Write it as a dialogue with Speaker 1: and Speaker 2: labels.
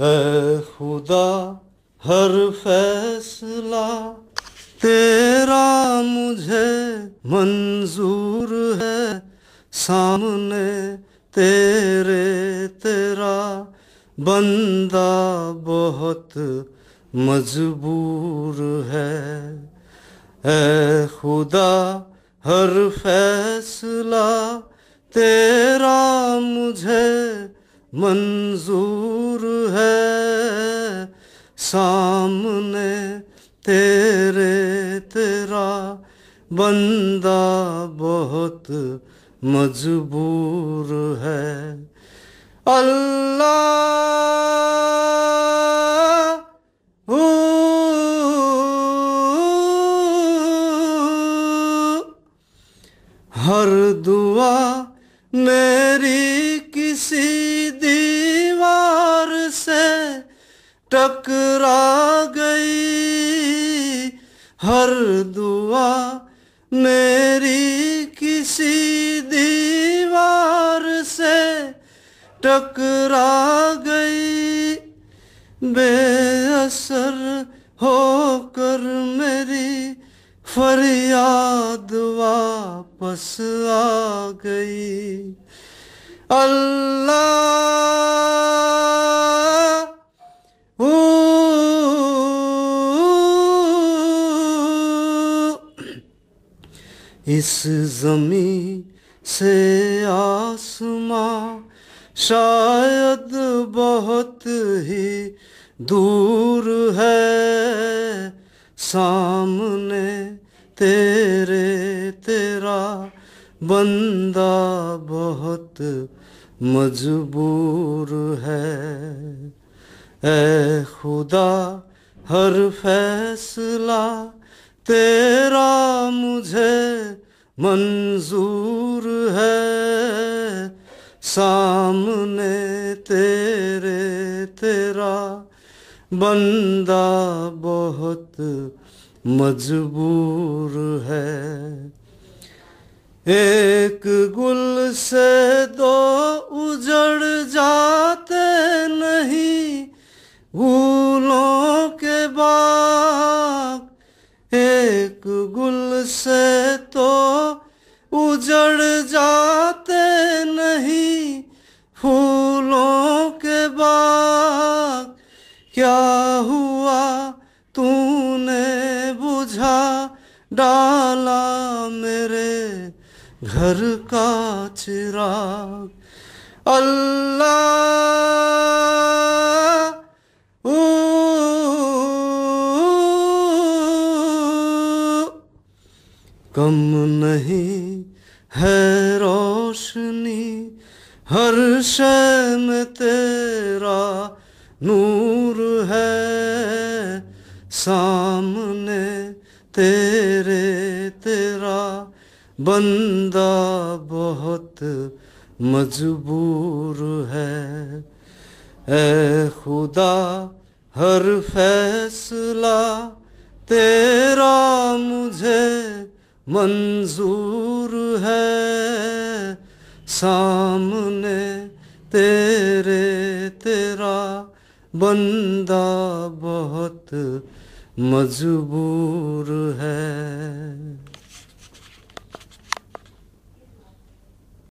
Speaker 1: खुदा हर फैसला तेरा मुझे मंजूर है सामने तेरे तेरा बंदा बहुत मजबूर है ए खुदा हर फैसला तेरा मुझे मंजूर सामने तेरे तेरा बंदा बहुत मजबूर है अल्लाह हर दुआ मेरी किसी दी टकरा गई हर दुआ मेरी किसी दीवार से टकरा गई बेअसर होकर मेरी फरियाद वापस आ गई अल्लाह इस जमी से आसमा शायद बहुत ही दूर है सामने तेरे तेरा बंदा बहुत मजबूर है ए खुदा हर फैसला तेरा मुझे मंजूर है सामने तेरे तेरा बंदा बहुत मजबूर है एक गुल से दो उजड़ जा एक गुल से तो उजड़ जाते नहीं फूलों के बाग क्या हुआ तूने बुझा डाला मेरे घर का चिराग अल्लाह कम नहीं है रोशनी हर शैम तेरा नूर है सामने तेरे तेरा बंदा बहुत मजबूर है ए खुदा हर फैसला तेरा मुझे मंजूर है सामने तेरे तेरा बंदा बहुत मजबूर है